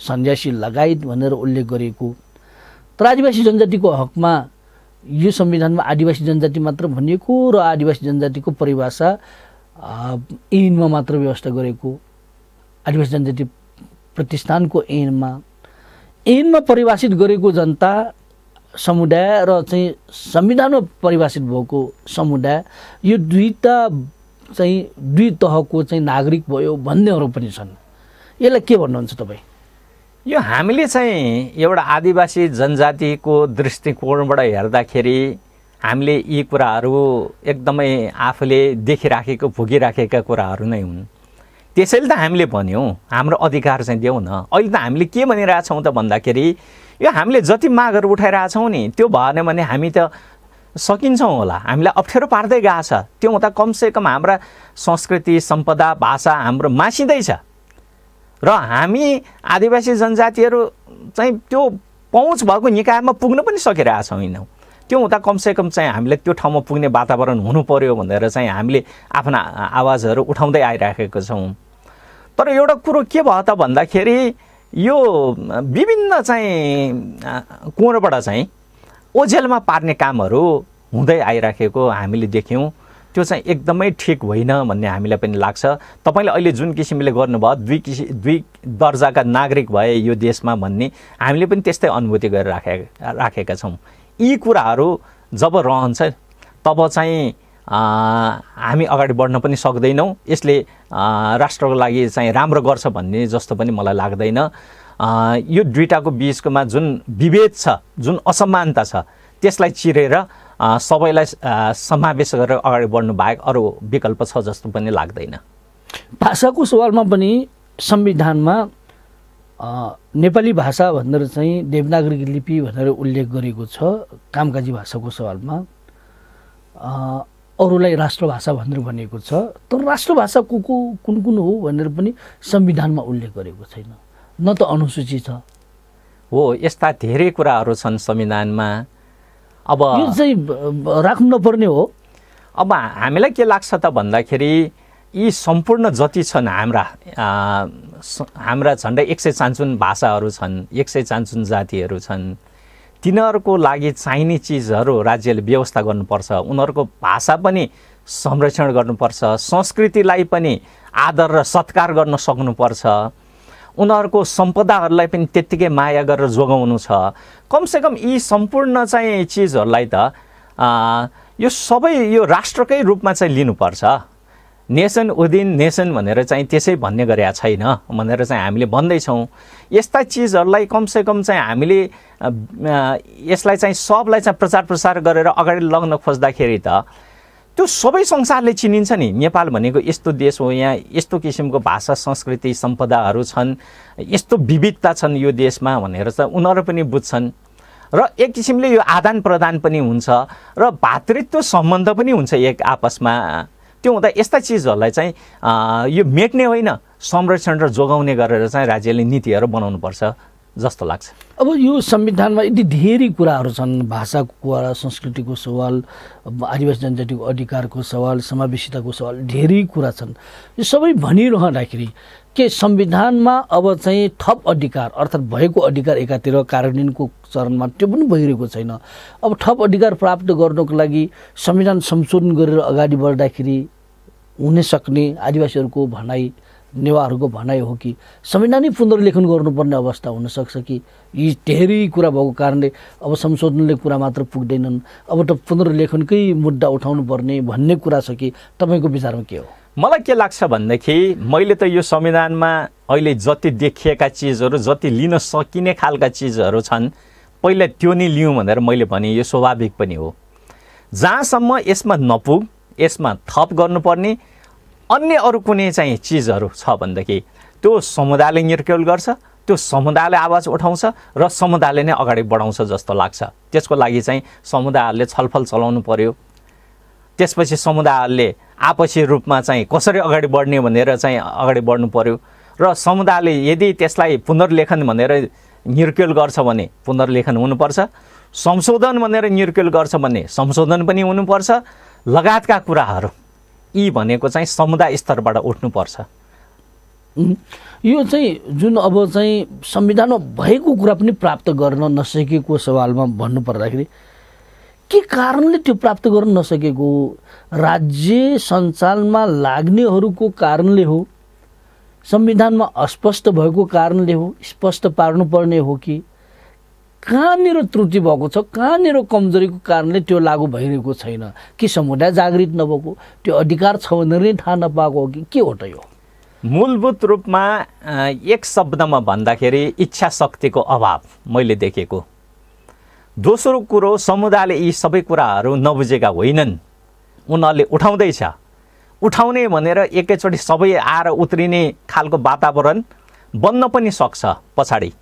सन्यासी लगायत भनेर उल्लेख गरिएको तर आदिवासी जनजातिको हकमा यो संविधानमा आदिवासी जनजाति मात्र भनिएको र आदिवासी जनजातिको परिभाषा ऐनमा मात्र व्यवस्था गरेको आदिवासी जनजाति प्रतिष्ठानको ऐनमा ऐनमा परिभाषित गरेको जनता समुदाय र चाहिँ संविधानमा परिभाषित भएको समुदाय यो दुईवटा चाहिँ दुई तहको चाहिँ नागरिक भयो भन्नेहरू पनि छन् यसलाई के भन्नुहुन्छ तपाईँ यो हामीले चाहिँ एउटा आदिवासी जनजातिको दृष्टिकोणबाट हेर्दाखेरि हामीले यी कुराहरू एकदमै आफूले देखिराखेको भोगिराखेका कुराहरू नै हुन् त्यसैले त हामीले भन्यौँ हाम्रो अधिकार चाहिँ देऊ न अहिले त हामीले के भनिरहेछौँ त भन्दाखेरि यो हामीले जति मागहरू उठाइरहेछौँ नि त्यो भएन भने हामी त सकिन्छौँ होला हामीलाई अप्ठ्यारो पार्दै गएको छ त्यो हुँदा कमसेकम हाम्रा संस्कृति सम्पदा भाषा हाम्रो मासिँदैछ र हामी आदिवासी जनजातिहरू चाहिँ त्यो पहुँच भएको निकायमा पुग्न पनि सकिरहेका होइन त्यो हुँदा कमसेकम चाहिँ हामीले त्यो ठाउँमा पुग्ने वातावरण हुनु पर्यो भनेर चाहिँ हामीले आफ्ना आवाजहरू उठाउँदै आइराखेको छौँ तर एउटा कुरो के भयो त भन्दाखेरि यो विभिन्न चाहिँ कोणबाट चाहिँ ओझेलमा पार्ने कामहरू हुँदै आइराखेको हामीले देख्यौँ त्यो चाहिँ एकदमै ठिक होइन भन्ने हामीलाई पनि लाग्छ तपाईँले अहिले जुन किसिमले गर्नुभयो दुई किसि दुई दर्जाका नागरिक भए यो देशमा भन्ने हामीले पनि त्यस्तै अनुभूति गरेर राखे राखेका छौँ यी कुराहरू जब रहन्छ तब चाहिँ हामी अगाडि बढ्न पनि सक्दैनौँ यसले राष्ट्रको लागि चाहिँ राम्रो गर्छ भन्ने जस्तो पनि मलाई लाग्दैन यो दुइटाको बिचकोमा जुन विभेद छ जुन असमानता छ त्यसलाई चिरेर सबैलाई समावेश गरेर अगाडि बढ्नु बाहेक अरू विकल्प छ जस्तो पनि लाग्दैन भाषाको सवालमा पनि संविधानमा नेपाली भाषा भनेर चाहिँ देवनागरी लिपि भनेर उल्लेख गरेको छ कामकाजी भाषाको सवालमा अरूलाई राष्ट्रभाषा भनेर भनेको छ तर राष्ट्रभाषा को को कुन कुन हो भनेर पनि संविधानमा उल्लेख गरेको छैन न त अनुसूची छ हो यस्ता धेरै कुराहरू छन् संविधानमा अब यो चाहिँ राख्नु नपर्ने हो अब हामीलाई के लाग्छ त भन्दाखेरि यी सम्पूर्ण जति छन् हाम्रा हाम्रा झन्डै एक सय चान्चुन भाषाहरू छन् एक सय चान्चुन जातिहरू छन् तिनीहरूको लागि चाहिने चिजहरू राज्यले व्यवस्था गर्नुपर्छ उनीहरूको भाषा पनि संरक्षण गर्नुपर्छ संस्कृतिलाई पनि आदर र सत्कार गर्न सक्नुपर्छ उनीहरूको सम्पदाहरूलाई पनि त्यत्तिकै माया गरेर जोगाउनु छ कमसेकम यी सम्पूर्ण चाहिँ चिजहरूलाई त यो सबै यो राष्ट्रकै रूपमा चाहिँ लिनुपर्छ नेसन उदिन नेसन भनेर चाहिँ त्यसै भन्ने गरेका छैन भनेर चाहिँ हामीले भन्दैछौँ यस्ता चिजहरूलाई कमसेकम चाहिँ हामीले यसलाई चाहिँ सबलाई चाहिँ प्रचार प्रसार गरेर अगाडि लग्न खोज्दाखेरि त त्यो सबै संसारले चिनिन्छ नि नेपाल भनेको यस्तो देश हो यहाँ यस्तो किसिमको भाषा संस्कृति सम्पदाहरू छन् यस्तो विविधता छन् यो देशमा भनेर चाहिँ उनीहरू पनि बुझ्छन् र एक किसिमले यो आदान प्रदान पनि हुन्छ र भातृत्व सम्बन्ध पनि हुन्छ एक आपसमा त्यो हुँदा यस्ता चिजहरूलाई चाहिँ यो मेट्ने होइन संरक्षण र जोगाउने गरेर चाहिँ राज्यले नीतिहरू बनाउनुपर्छ जस्तो लाग्छ अब यो संविधानमा यति धेरै कुराहरू छन् भाषाको कुरा संस्कृतिको सवाल आदिवासी जनजातिको अधिकारको सवाल समावेशिताको सवाल धेरै कुरा छन् यो सबै भनिरहँदाखेरि के संविधानमा अब चाहिँ थप अधिकार अर्थात् भएको अधिकार एकातिर कार्यान्वयनको चरणमा त्यो पनि भइरहेको छैन अब थप अधिकार प्राप्त गर्नको लागि संविधान संशोधन गरेर अगाडि बढ्दाखेरि हुन सक्ने आदिवासीहरूको भनाइ नेवाहरूको भनाइ हो कि संवैधानिक पुनर्लेखन गर्नुपर्ने अवस्था हुनसक्छ कि यी धेरै कुरा भएको कारणले अब संशोधनले कुरा मात्र पुग्दैनन् अब त पुनर्लेखनकै मुद्दा उठाउनु पर्ने भन्ने कुरा छ कि तपाईँको विचारमा के हो मलाई के लाग्छ भनेदेखि मैले त यो संविधानमा अहिले जति देखिएका चिजहरू जति लिन सकिने खालका चिजहरू छन् पहिला त्यो नै लिउँ भनेर मैले भने यो स्वाभाविक पनि हो जहाँसम्म यसमा नपुग यसमा थप गर्नुपर्ने अन्य अरू कुनै चाहिँ चिजहरू छ भनेदेखि त्यो समुदायले निर्कल गर्छ त्यो समुदायले आवाज उठाउँछ र समुदायले नै अगाडि बढाउँछ जस्तो लाग्छ त्यसको लागि चाहिँ समुदायहरूले छलफल चलाउनु पर्यो त्यसपछि समुदायहरूले आपसी रूपमा चाहिँ कसरी अगाडि बढ्ने भनेर चाहिँ अगाडि बढ्नु पर्यो र समुदायले यदि त्यसलाई पुनर्लेखन भनेर निर्कल गर्छ भने पुनर्लेखन हुनुपर्छ संशोधन भनेर निर्कल गर्छ भने संशोधन पनि हुनुपर्छ लगायतका कुराहरू यी भनेको चाहिँ समुदाय स्तरबाट उठ्नुपर्छ यो चाहिँ जुन अब चाहिँ संविधानमा भएको कुरा पनि प्राप्त गर्न नसकेको सवालमा भन्नु पर्दाखेरि के कारणले त्यो प्राप्त गर्न नसकेको राज्य सञ्चालनमा लाग्नेहरूको कारणले हो संविधानमा अस्पष्ट भएको कारणले हो स्पष्ट पार्नुपर्ने हो कि कहाँनिर त्रुटि भएको छ कहाँनिर कमजोरीको कारणले त्यो लागु भइरहेको छैन कि समुदाय जागृत नभएको त्यो अधिकार छ भनेर नै थाहा नपाएको हो कि के हो त यो मूलभूत रूपमा एक शब्दमा भन्दाखेरि इच्छा शक्तिको अभाव मैले देखेको दोस्रो कुरो समुदायले यी सबै कुराहरू नबुझेका होइनन् उनीहरूले उठाउँदैछ उठाउने भनेर एकैचोटि सबै आएर उत्रिने खालको वातावरण बन्न पनि सक्छ पछाडि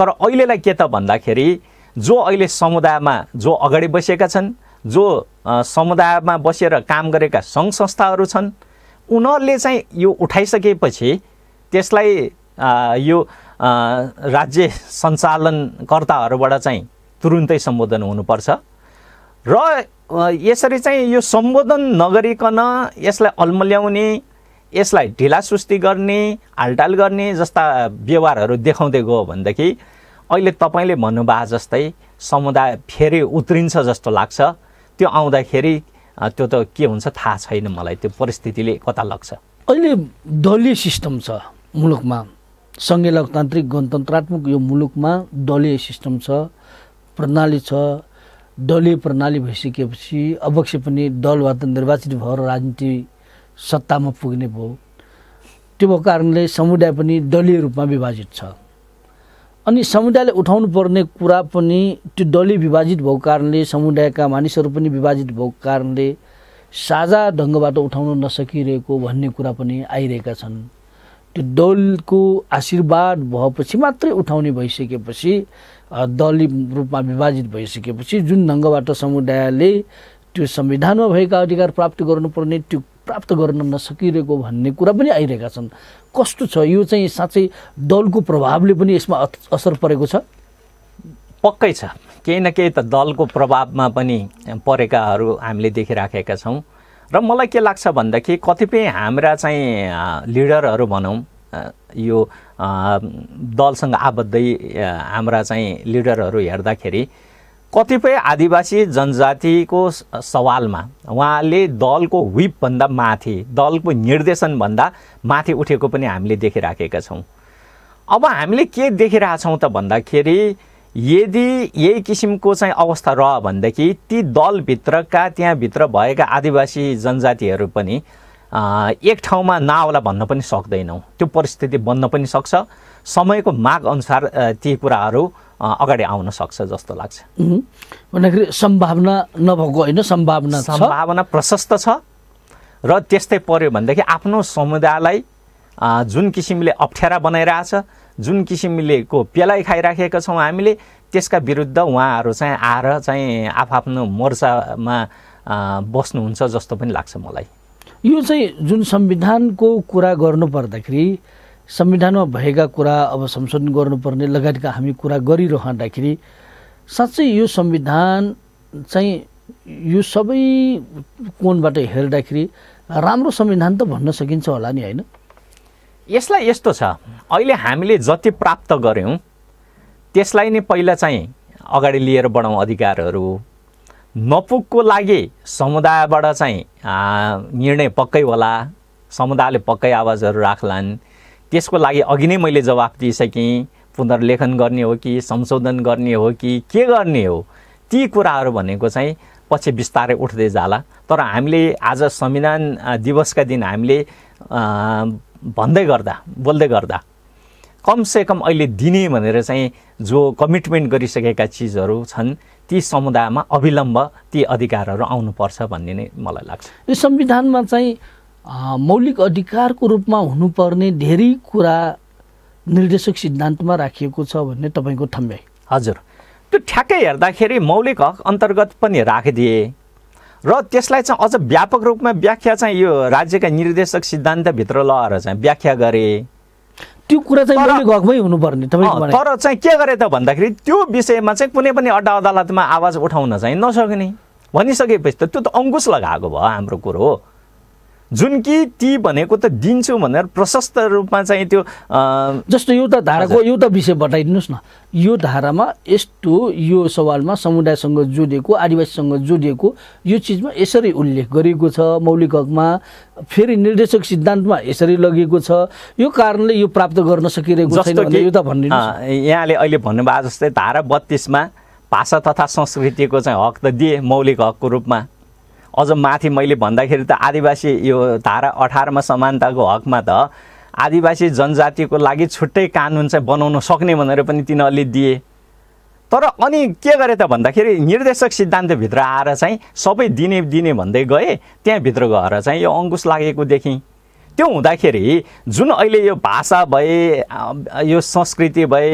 तर अहिलेलाई के त भन्दाखेरि जो अहिले समुदायमा जो अगाडि बसेका छन् जो समुदायमा बसेर काम गरेका सङ्घ संस्थाहरू छन् उनीहरूले चाहिँ यो उठाइसकेपछि त्यसलाई यो राज्य सञ्चालनकर्ताहरूबाट चाहिँ तुरुन्तै सम्बोधन हुनुपर्छ र यसरी चाहिँ यो सम्बोधन नगरिकन यसलाई अल्मल्याउने यसलाई ढिलासुस्ती गर्ने हालटाल गर्ने जस्ता व्यवहारहरू देखाउँदै गयो भनेदेखि अहिले तपाईँले भन्नुभएको जस्तै समुदाय फेरि उत्रिन्छ जस्तो लाग्छ त्यो आउँदाखेरि त्यो त के हुन्छ थाहा छैन मलाई त्यो परिस्थितिले कता लाग्छ अहिले दलीय सिस्टम छ मुलुकमा सङ्घीय लोकतान्त्रिक गणतन्त्रात्मक यो मुलुकमा दलीय सिस्टम छ प्रणाली छ दलीय प्रणाली भइसकेपछि अवश्य पनि दलबाट निर्वाचित भएर राजनीति सत्तामा पुग्ने भयो त्यो भएको कारणले समुदाय पनि दलीय रूपमा विभाजित छ अनि समुदायले उठाउनु पर्ने कुरा पनि त्यो दलीय विभाजित भएको कारणले समुदायका मानिसहरू पनि विभाजित भएको कारणले साझा ढङ्गबाट उठाउन नसकिरहेको भन्ने कुरा पनि आइरहेका छन् त्यो दलको आशीर्वाद भएपछि मात्रै उठाउने भइसकेपछि दलीय रूपमा विभाजित भइसकेपछि जुन ढङ्गबाट समुदायले त्यो संविधानमा भएका अधिकार प्राप्त गर्नुपर्ने त्यो प्राप्त गर्न नसकिरहेको भन्ने कुरा पनि आइरहेका छन् कस्तो छ यो चाहिँ साँच्चै दलको प्रभावले पनि यसमा असर परेको छ पक्कै छ केही न केही त दलको प्रभावमा पनि परेकाहरू हामीले देखिराखेका छौँ र मलाई के लाग्छ भन्दाखेरि कतिपय हाम्रा चाहिँ लिडरहरू भनौँ यो दलसँग आबद्धै हाम्रा चाहिँ लिडरहरू हेर्दाखेरि कतिपय आदिवासी जनजातिको सवालमा उहाँले दलको विपभन्दा माथि दलको निर्देशनभन्दा माथि उठेको पनि हामीले देखिराखेका छौँ अब हामीले के देखिरहेछौँ त भन्दाखेरि यदि यही किसिमको चाहिँ अवस्था रह्यो भनेदेखि ती दलभित्रका त्यहाँभित्र भएका आदिवासी जनजातिहरू पनि एक ठाउँमा नआउला भन्न पनि सक्दैनौँ त्यो परिस्थिति बन्न पनि सक्छ समयको माग अनुसार ती कुराहरू अगाडि आउन सक्छ जस्तो लाग्छ भन्दाखेरि सम्भावना नभएको होइन सम्भावना सम्भावना प्रशस्त छ र त्यस्तै पऱ्यो भनेदेखि आफ्नो समुदायलाई जुन किसिमले अप्ठ्यारा बनाइरहेछ जुन किसिमले को पेलाइ खाइराखेका छौँ हामीले त्यसका विरुद्ध उहाँहरू चाहिँ आएर चाहिँ आफआफ्नो मोर्चामा बस्नुहुन्छ जस्तो पनि लाग्छ मलाई यो चाहिँ जुन संविधानको कुरा गर्नुपर्दाखेरि संविधानमा भएका कुरा अब संशोधन गर्नुपर्ने लगायतका हामी कुरा गरिरहँदाखेरि साँच्चै यो संविधान चाहिँ यो सबै कोणबाट हेर्दाखेरि राम्रो संविधान त भन्न सकिन्छ होला नि होइन यसलाई यस्तो छ अहिले हामीले जति प्राप्त गऱ्यौँ त्यसलाई नै पहिला चाहिँ अगाडि लिएर बढाउँ अधिकारहरू नपुगको लागि समुदायबाट चाहिँ निर्णय पक्कै होला समुदायले पक्कै आवाजहरू राख्लान् त्यसको लागि अघि नै मैले जवाफ दिइसकेँ पुनर्लेखन गर्ने हो कि संशोधन गर्ने हो कि के गर्ने हो ती कुराहरू भनेको चाहिँ पछि बिस्तारै उठ्दै जाला तर हामीले आज संविधान दिवसका दिन हामीले भन्दै गर्दा बोल्दै गर्दा कमसे कम अहिले दिने भनेर चाहिँ जो कमिटमेन्ट गरिसकेका चिजहरू छन् ती समुदायमा अविलम्ब ती अधिकारहरू आउनुपर्छ भन्ने नै मलाई लाग्छ यो संविधानमा चाहिँ मौलिक अधिकारको रूपमा हुनुपर्ने धेरै कुरा निर्देशक सिद्धान्तमा राखिएको छ भन्ने तपाईँको ठम्ब्याइ हजुर त्यो ठ्याक्कै हेर्दाखेरि मौलिक हक अन्तर्गत पनि राखिदिए र त्यसलाई चाहिँ अझ व्यापक रूपमा व्याख्या चाहिँ यो राज्यका निर्देशक सिद्धान्तभित्र लगाएर चाहिँ व्याख्या गरे त्यो कुरा चाहिँ मौलिक हकमै हुनुपर्ने तर चाहिँ के गरे त भन्दाखेरि त्यो विषयमा चाहिँ कुनै पनि अड्डा अदालतमा आवाज उठाउन चाहिँ नसक्ने भनिसकेपछि त त्यो त अङ्कुश लगाएको भयो हाम्रो कुरो हो जुन कि ती भनेको त दिन्छु भनेर प्रशस्त रूपमा चाहिँ त्यो जस्तो एउटा धाराको एउटा विषय बताइदिनुहोस् न यो धारामा यस्तो यो सवालमा समुदायसँग जोडिएको आदिवासीसँग जोडिएको यो चिजमा यसरी उल्लेख गरिएको छ मौलिक हकमा फेरि निर्देशक सिद्धान्तमा यसरी लगिएको छ यो कारणले यो प्राप्त गर्न सकिरहेको छैन यो त भन्ने यहाँले अहिले भन्नुभएको जस्तै धारा बत्तिसमा भाषा तथा संस्कृतिको चाहिँ हक त दिए मौलिक हकको रूपमा अझ माथि मैले भन्दाखेरि त आदिवासी यो धारा अठारमा समानताको हकमा त आदिवासी जनजातिको लागि छुट्टै कानुन चाहिँ बनाउन सक्ने भनेर पनि तिनीहरूले दिए तर अनि के गरे त भन्दाखेरि निर्देशक सिद्धान्तभित्र आएर चाहिँ सबै दिने दिने भन्दै गए त्यहाँभित्र गएर चाहिँ यो अङ्कुश लागेको देखेँ त्यो हुँदाखेरि जुन अहिले यो भाषा भए यो संस्कृति भए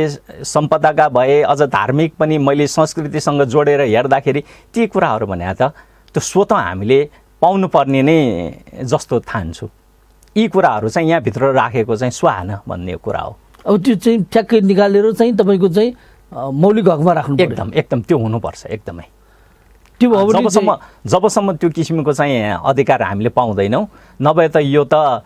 सम्पदाका भए अझ धार्मिक पनि मैले संस्कृतिसँग जोडेर हेर्दाखेरि ती कुराहरू भने त त्यो स्वत हामीले पाउनुपर्ने नै जस्तो ठान्छु यी कुराहरू चाहिँ यहाँभित्र राखेको चाहिँ स्वाहन भन्ने कुरा हो अब त्यो चाहिँ ठ्याक्कै निकालेर चाहिँ तपाईँको चाहिँ मौलिक हकमा राख्नु एकदम एकदम त्यो हुनुपर्छ एकदमै त्यो जबसम्म जबसम्म त्यो किसिमको चाहिँ अधिकार हामीले पाउँदैनौँ नभए त यो त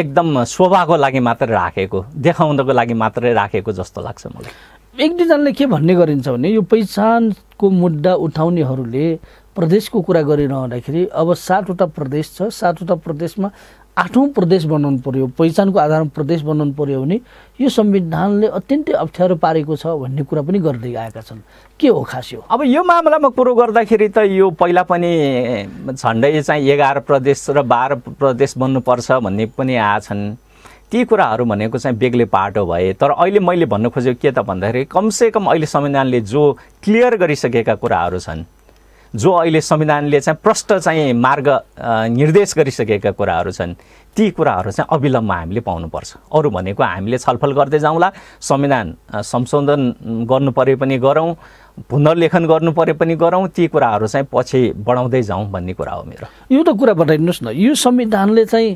एकदम शोभाको लागि मात्र राखेको देखाउनको लागि मात्रै राखेको जस्तो लाग्छ मलाई एक दुईजनाले के भन्ने गरिन्छ भने यो पहिचानको मुद्दा उठाउनेहरूले प्रदेशको कुरा गरिरहँदाखेरि अब सातवटा प्रदेश छ सातवटा प्रदेशमा आठौँ प्रदेश बनाउनु पर्यो पहिचानको आधारमा प्रदेश बनाउनु पर्यो भने यो संविधानले अत्यन्तै अप्ठ्यारो पारेको छ भन्ने कुरा पनि गर्दै आएका छन् के हो खास यो अब यो मामलामा कुरो गर्दाखेरि त यो पहिला पनि झन्डै चाहिँ एघार प्रदेश र बाह्र प्रदेश बन्नुपर्छ भन्ने पनि आएछन् ती कुराहरू भनेको चाहिँ बेग्लै पाटो भए तर अहिले मैले भन्नु खोजेको के त भन्दाखेरि कमसेकम अहिले संविधानले जो क्लियर गरिसकेका कुराहरू छन् जो अहिले संविधानले चाहिँ प्रष्ट चाहिँ मार्ग निर्देश गरिसकेका कुराहरू छन् ती कुराहरू चाहिँ अविलम्ब हामीले पाउनुपर्छ अरू भनेको हामीले छलफल गर्दै जाउँला संविधान संशोधन गर्नु परे पनि गरौँ पुनर्लेखन गर्नु परे पनि गरौँ ती कुराहरू चाहिँ पछि बढाउँदै जाउँ भन्ने कुरा हो मेरो एउटा कुरा बताइदिनुहोस् न यो संविधानले चाहिँ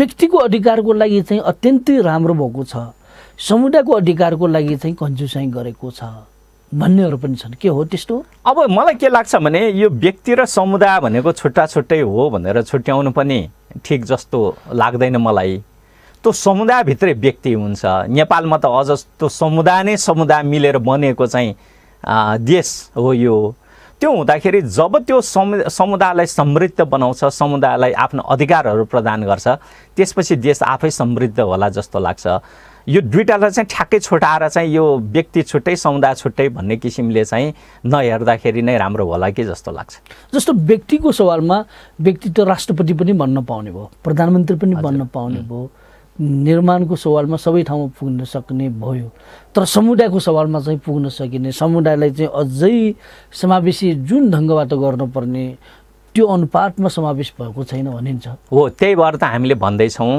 व्यक्तिको अधिकारको लागि चाहिँ अत्यन्तै राम्रो भएको छ समुदायको अधिकारको लागि चाहिँ कन्जुसाइ गरेको छ भन्नेहरू पनि छन् के हो त्यस्तो अब मलाई के लाग्छ भने यो व्यक्ति र समुदाय भनेको छुट्टा छुट्टै हो भनेर छुट्याउनु पनि ठिक जस्तो लाग्दैन मलाई त्यो समुदायभित्रै व्यक्ति हुन्छ नेपालमा त अझ त्यो समुदाय नै समुदाय मिलेर बनेको चाहिँ देश हो यो त्यो हुँदाखेरि जब त्यो समुदायलाई समृद्ध बनाउँछ समुदायलाई आफ्नो अधिकारहरू प्रदान गर्छ त्यसपछि देश आफै समृद्ध होला जस्तो लाग्छ यो दुइटालाई चाहिँ ठ्याक्कै छुट्याएर चाहिँ यो व्यक्ति छुट्टै समुदाय छुट्टै भन्ने किसिमले चाहिँ नहेर्दाखेरि नै राम्रो होला कि जस्तो लाग्छ जस्तो व्यक्तिको सवालमा व्यक्ति त राष्ट्रपति पनि भन्न पाउने भयो प्रधानमन्त्री पनि भन्न पाउने भयो निर्माणको सवालमा सबै ठाउँमा पुग्न सक्ने भयो तर समुदायको सवालमा चाहिँ पुग्न सकिने समुदायलाई चाहिँ अझै समावेशी जुन ढङ्गबाट गर्नुपर्ने त्यो अनुपातमा समावेश भएको छैन भनिन्छ हो त्यही भएर त हामीले भन्दैछौँ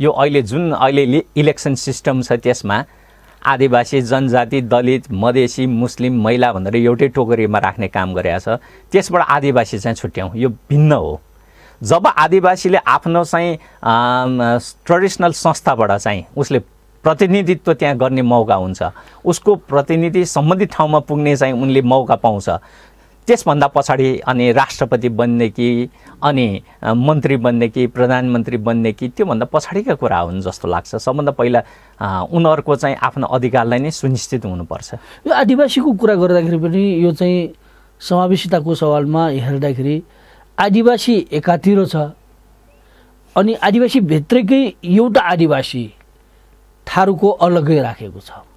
यो अहिले जुन अहिले इलेक्सन सिस्टम छ त्यसमा आदिवासी जनजाति दलित मधेसी मुस्लिम महिला भनेर एउटै टोकरीमा राख्ने काम गरेका छ त्यसबाट आदिवासी चाहिँ छुट्याउँ यो भिन्न हो जब आदिवासीले आफ्नो चाहिँ ट्रेडिसनल संस्थाबाट चाहिँ उसले प्रतिनिधित्व त्यहाँ गर्ने मौका हुन्छ उसको प्रतिनिधि सम्बन्धित ठाउँमा पुग्ने चाहिँ उनले मौका पाउँछ त्यसभन्दा पछाडि अनि राष्ट्रपति बन्ने कि अनि मन्त्री बन्ने कि प्रधानमन्त्री बन्ने कि त्योभन्दा पछाडिका कुरा हुन् जस्तो लाग्छ सबभन्दा पहिला उनीहरूको चाहिँ आफ्नो अधिकारलाई नै सुनिश्चित हुनुपर्छ यो आदिवासीको कुरा गर्दाखेरि पनि यो चाहिँ समावेशिताको सवालमा हेर्दाखेरि आदिवासी एकातिर छ अनि आदिवासीभित्रकै एउटा आदिवासी थारूको अलगै राखेको छ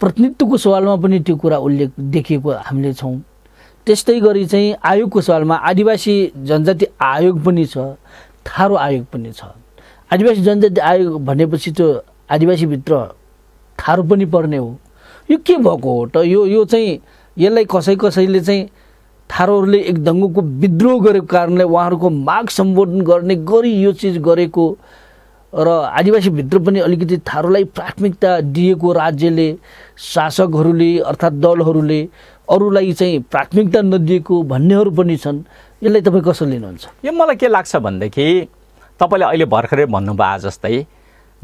प्रतिनिधित्वको सवालमा पनि त्यो कुरा उल्लेख देखिएको हामीले छौँ त्यस्तै गरी चाहिँ आयोगको सवालमा आदिवासी जनजाति आयोग पनि छ थारू आयोग पनि छ आदिवासी जनजाति आयोग भनेपछि त्यो आदिवासीभित्र थारो पनि पर्ने हो यो के भएको हो त यो यो चाहिँ यसलाई कसै कसैले चाहिँ थारोहरूले एक दङ्गोको विद्रोह गरेको कारणले उहाँहरूको माग सम्बोधन गर्ने गरी यो चिज गरेको र आदिवासीभित्र पनि अलिकति थारूलाई प्राथमिकता दिएको राज्यले शासकहरूले अर्थात् दलहरूले अरूलाई चाहिँ प्राथमिकता नदिएको भन्नेहरू पनि छन् यसलाई तपाईँ कसरी लिनुहुन्छ यो मलाई के लाग्छ भनेदेखि तपाईँले अहिले भर्खरै भन्नुभयो जस्तै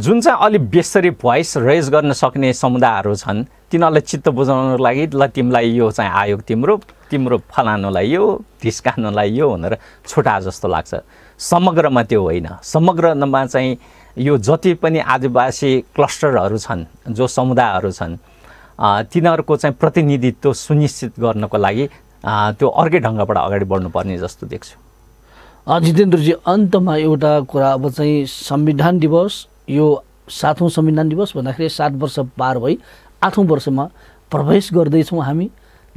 जुन चाहिँ अलि बेसरी भोइस रेज गर्न सक्ने समुदायहरू छन् तिनीहरूलाई चित्त बुझाउनको लागि ल तिमीलाई यो चाहिँ आयोग तिम्रो तिम्रो फलानुलाई यो धिस्कानुलाई यो भनेर छुटा जस्तो लाग्छ समग्रमा त्यो होइन समग्रमा चाहिँ यो जति पनि आदिवासी क्लस्टरहरू छन् जो समुदायहरू छन् तिनीहरूको चाहिँ प्रतिनिधित्व सुनिश्चित गर्नको लागि त्यो अर्कै ढङ्गबाट अगाडि बढ्नुपर्ने जस्तो देख्छु जितेन्द्रजी अन्तमा एउटा कुरा अब चाहिँ संविधान दिवस यो सातौँ संविधान दिवस भन्दाखेरि सात वर्ष पार भई आठौँ वर्षमा प्रवेश गर्दैछौँ हामी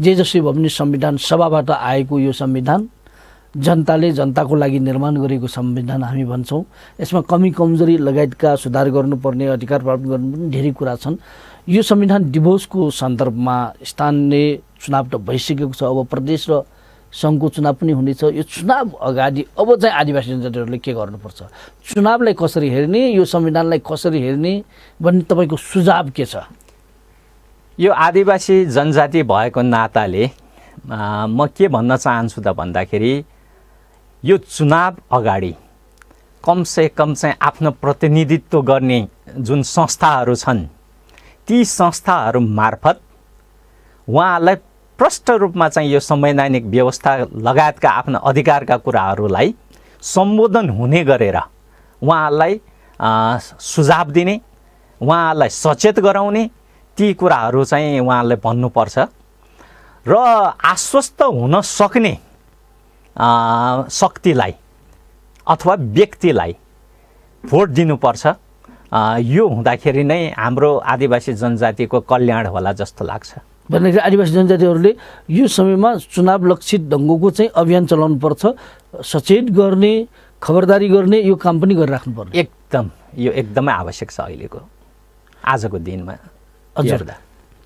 जे जसै भए पनि संविधान सभाबाट आएको यो संविधान जनताले जनताको लागि निर्माण गरेको संविधान हामी भन्छौँ यसमा कमी कमजोरी लगायतका सुधार गर्नुपर्ने अधिकार प्राप्त गर्नु पनि धेरै कुरा छन् यो संविधान दिवसको सन्दर्भमा स्थानीय चुनाव त भइसकेको छ अब प्रदेश र सङ्घको चुनाव पनि हुनेछ यो चुनाव अगाडि अब चाहिँ आदिवासी जनजातिहरूले के गर्नुपर्छ चुनावलाई कसरी हेर्ने यो संविधानलाई कसरी हेर्ने भन्ने तपाईँको सुझाव के छ यो आदिवासी जनजाति भएको नाताले म के भन्न चाहन्छु त भन्दाखेरि यो चुनाव अगाडि कमसे कम चाहिँ आफ्नो प्रतिनिधित्व गर्ने जुन संस्थाहरू छन् ती संस्थाहरू मार्फत उहाँलाई प्रष्ट रूपमा चाहिँ यो संवैधानिक व्यवस्था लगायतका आफ्ना अधिकारका कुराहरूलाई सम्बोधन हुने गरेर उहाँलाई सुझाव दिने उहाँलाई सचेत गराउने ती कुराहरू चाहिँ उहाँले भन्नुपर्छ र आश्वस्त हुन सक्ने शक्तिलाई अथवा व्यक्तिलाई भोट दिनुपर्छ यो हुँदाखेरि नै हाम्रो आदिवासी जनजातिको कल्याण होला जस्तो लाग्छ भन्दाखेरि आदिवासी जनजातिहरूले यो समयमा चुनाव लक्षित ढङ्गको चाहिँ अभियान चलाउनु पर्छ सचेत गर्ने खबरदारी गर्ने यो काम पनि गरिराख्नु पर्छ एकदम यो एकदमै आवश्यक छ अहिलेको आजको दिनमा हजुर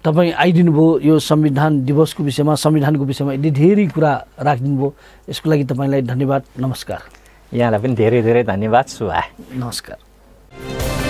तपाईँ आइदिनु भयो यो संविधान दिवसको विषयमा संविधानको विषयमा यति धेरै कुरा राखिदिनु भयो यसको लागि तपाईँलाई धन्यवाद नमस्कार यहाँलाई पनि धेरै धेरै धन्यवाद सुभा नमस्कार